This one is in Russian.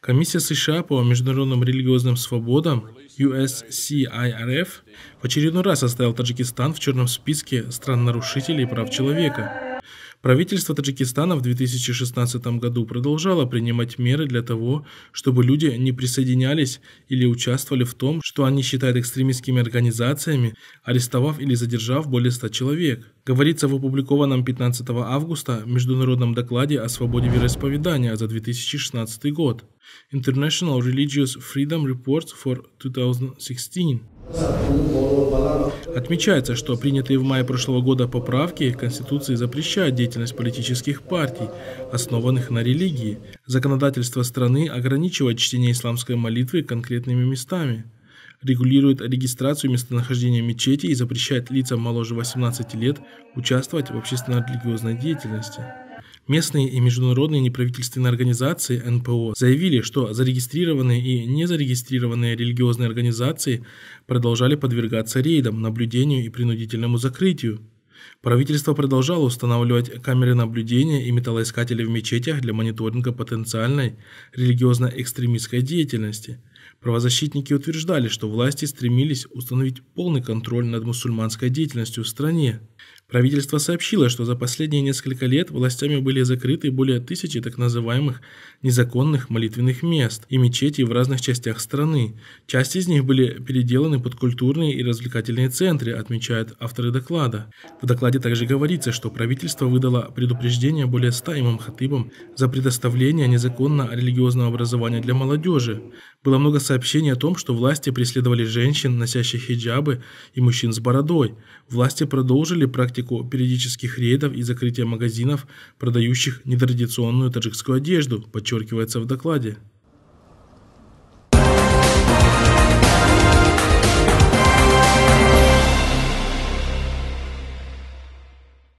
Комиссия США по международным религиозным свободам USCIRF в очередной раз оставил Таджикистан в черном списке стран-нарушителей прав человека. Правительство Таджикистана в 2016 году продолжало принимать меры для того, чтобы люди не присоединялись или участвовали в том, что они считают экстремистскими организациями, арестовав или задержав более 100 человек. Говорится в опубликованном 15 августа международном докладе о свободе вероисповедания за 2016 год International Religious Freedom Report for 2016. Отмечается, что принятые в мае прошлого года поправки Конституции запрещают деятельность политических партий, основанных на религии. Законодательство страны ограничивает чтение исламской молитвы конкретными местами регулирует регистрацию местонахождения мечети и запрещает лицам моложе 18 лет участвовать в общественно-религиозной деятельности. Местные и международные неправительственные организации НПО заявили, что зарегистрированные и незарегистрированные религиозные организации продолжали подвергаться рейдам, наблюдению и принудительному закрытию. Правительство продолжало устанавливать камеры наблюдения и металлоискатели в мечетях для мониторинга потенциальной религиозно-экстремистской деятельности. Правозащитники утверждали, что власти стремились установить полный контроль над мусульманской деятельностью в стране. Правительство сообщило, что за последние несколько лет властями были закрыты более тысячи так называемых незаконных молитвенных мест и мечетей в разных частях страны. Часть из них были переделаны под культурные и развлекательные центры, отмечают авторы доклада. В докладе также говорится, что правительство выдало предупреждение более ста имам хатыбам за предоставление незаконно религиозного образования для молодежи. Было много сообщений о том, что власти преследовали женщин, носящих хиджабы, и мужчин с бородой. Власти продолжили практику практику периодических рейдов и закрытия магазинов, продающих нетрадиционную таджикскую одежду, подчеркивается в докладе.